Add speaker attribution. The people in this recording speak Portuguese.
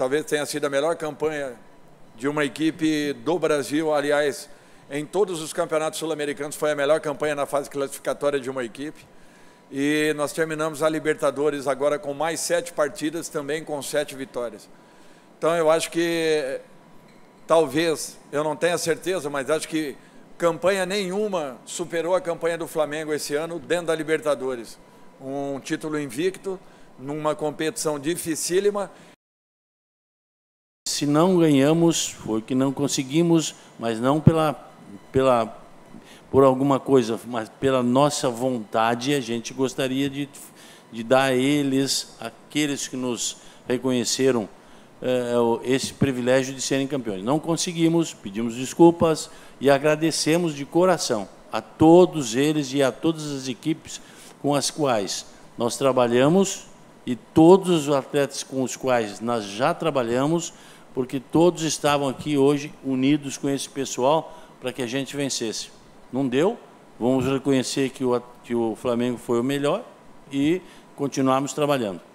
Speaker 1: talvez tenha sido a melhor campanha de uma equipe do Brasil, aliás, em todos os campeonatos sul-americanos foi a melhor campanha na fase classificatória de uma equipe. E nós terminamos a Libertadores agora com mais sete partidas, também com sete vitórias. Então eu acho que, talvez, eu não tenha certeza, mas acho que campanha nenhuma superou a campanha do Flamengo esse ano dentro da Libertadores. Um título invicto, numa competição dificílima
Speaker 2: se não ganhamos, foi que não conseguimos, mas não pela, pela, por alguma coisa, mas pela nossa vontade, a gente gostaria de, de dar a eles, aqueles que nos reconheceram, é, é, esse privilégio de serem campeões. Não conseguimos, pedimos desculpas e agradecemos de coração a todos eles e a todas as equipes com as quais nós trabalhamos e todos os atletas com os quais nós já trabalhamos porque todos estavam aqui hoje unidos com esse pessoal para que a gente vencesse. Não deu, vamos reconhecer que o, que o Flamengo foi o melhor e continuarmos trabalhando.